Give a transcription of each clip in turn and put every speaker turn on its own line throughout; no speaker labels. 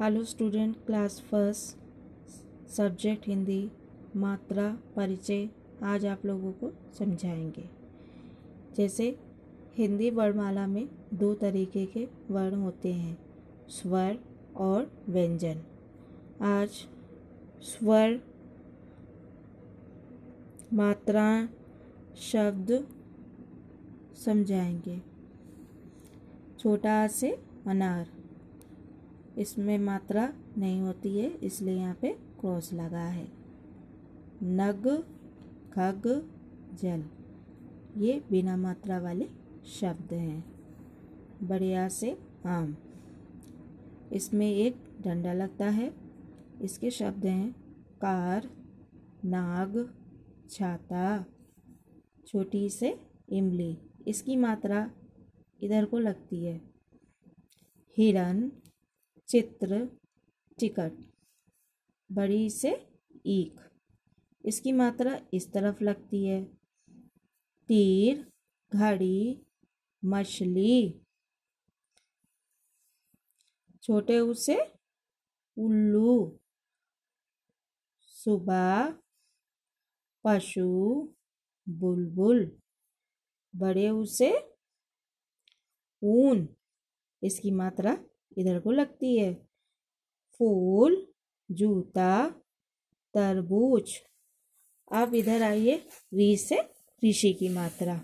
hello student class first subject Hindi मात्रा परिचय आज आप लोगों को समझाएंगे जैसे हिंदी वर्णमाला में दो तरीके के वर्ण होते हैं स्वर और व्यंजन आज स्वर मात्रा शब्द समझाएंगे छोटा से अनार इसमें मात्रा नहीं होती है इसलिए यहाँ पे क्रॉस लगा है नग खग जल ये बिना मात्रा वाले शब्द हैं बढ़िया से आम इसमें एक डंडा लगता है इसके शब्द हैं कार नाग छाता छोटी से इमली इसकी मात्रा इधर को लगती है हिरन चित्र टिकट बड़ी से ईख इसकी मात्रा इस तरफ लगती है तीर घड़ी मछली छोटे उसे उल्लू सुबह पशु बुलबुल बड़े उसे ऊन इसकी मात्रा इधर को लगती है फूल जूता तरबूज अब इधर आइए री से ऋषि की मात्रा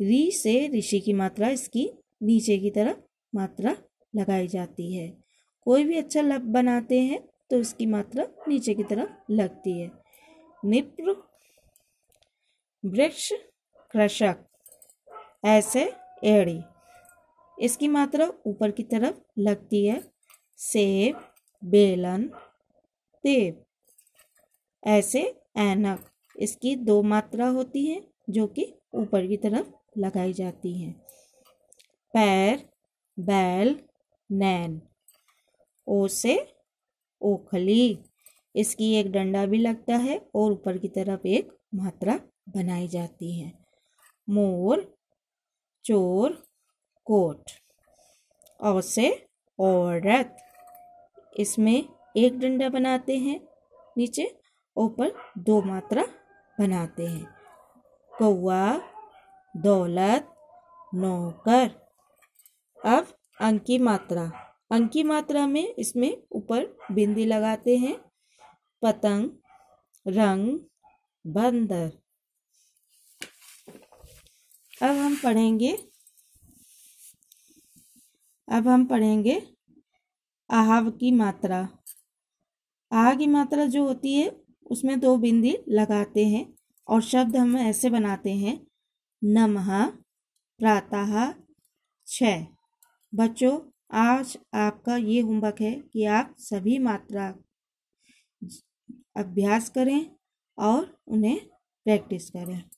री से ऋषि की मात्रा इसकी नीचे की तरफ मात्रा लगाई जाती है कोई भी अच्छा लब बनाते हैं तो इसकी मात्रा नीचे की तरफ लगती है निप्र वृक्ष कृषक ऐसे एड़ी इसकी मात्रा ऊपर की तरफ लगती है सेब बेलन तेब ऐसे ऐनक इसकी दो मात्रा होती है जो कि ऊपर की तरफ लगाई जाती है पैर बैल नैन ओ से ओखली इसकी एक डंडा भी लगता है और ऊपर की तरफ एक मात्रा बनाई जाती है मोर चोर कोट और से औरत इसमें एक डंडा बनाते हैं नीचे ऊपर दो मात्रा बनाते हैं कौआ दौलत नौकर अब अंकी मात्रा अंकी मात्रा में इसमें ऊपर बिंदी लगाते हैं पतंग रंग बंदर अब हम पढ़ेंगे अब हम पढ़ेंगे आहाव की मात्रा आह की मात्रा जो होती है उसमें दो बिंदी लगाते हैं और शब्द हम ऐसे बनाते हैं नमः प्रातः छ बच्चों आज आपका ये होमवर्क है कि आप सभी मात्रा अभ्यास करें और उन्हें प्रैक्टिस करें